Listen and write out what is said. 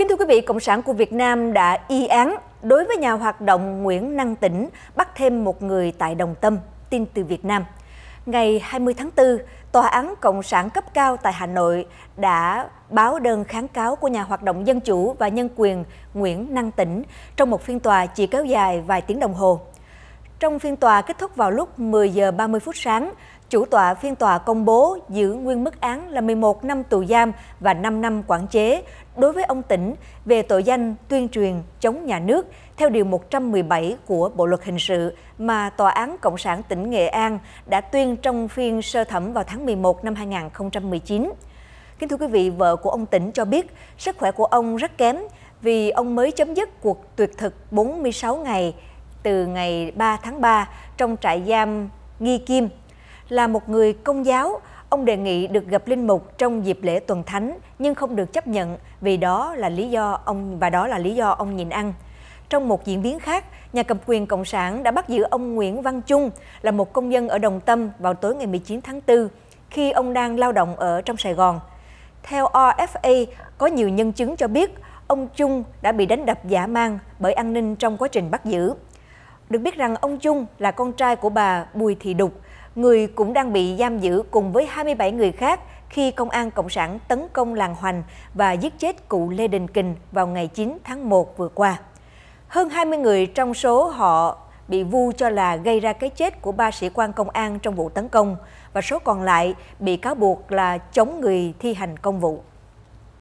Kính thưa quý vị, Cộng sản của Việt Nam đã y án đối với nhà hoạt động Nguyễn Năng Tĩnh bắt thêm một người tại Đồng Tâm, tin từ Việt Nam. Ngày 20 tháng 4, Tòa án Cộng sản cấp cao tại Hà Nội đã báo đơn kháng cáo của nhà hoạt động dân chủ và nhân quyền Nguyễn Năng Tĩnh trong một phiên tòa chỉ kéo dài vài tiếng đồng hồ. Trong phiên tòa kết thúc vào lúc 10 giờ 30 phút sáng, chủ tọa phiên tòa công bố giữ nguyên mức án là 11 năm tù giam và 5 năm quản chế đối với ông Tỉnh về tội danh tuyên truyền chống nhà nước theo Điều 117 của Bộ Luật Hình sự mà Tòa án Cộng sản tỉnh Nghệ An đã tuyên trong phiên sơ thẩm vào tháng 11 năm 2019. Kính thưa quý vị, vợ của ông Tỉnh cho biết sức khỏe của ông rất kém vì ông mới chấm dứt cuộc tuyệt thực 46 ngày từ ngày 3 tháng 3 trong trại giam Nghi Kim, là một người công giáo, ông đề nghị được gặp linh mục trong dịp lễ tuần thánh nhưng không được chấp nhận vì đó là lý do ông và đó là lý do ông nhịn ăn. Trong một diễn biến khác, nhà cầm quyền Cộng sản đã bắt giữ ông Nguyễn Văn Trung là một công dân ở Đồng Tâm vào tối ngày 19 tháng 4 khi ông đang lao động ở trong Sài Gòn. Theo RFA, có nhiều nhân chứng cho biết ông Trung đã bị đánh đập giả mang bởi an ninh trong quá trình bắt giữ. Được biết rằng ông Trung là con trai của bà Bùi Thị Đục, người cũng đang bị giam giữ cùng với 27 người khác khi công an Cộng sản tấn công làng Hoành và giết chết cụ Lê Đình Kình vào ngày 9 tháng 1 vừa qua. Hơn 20 người trong số họ bị vu cho là gây ra cái chết của ba sĩ quan công an trong vụ tấn công và số còn lại bị cáo buộc là chống người thi hành công vụ.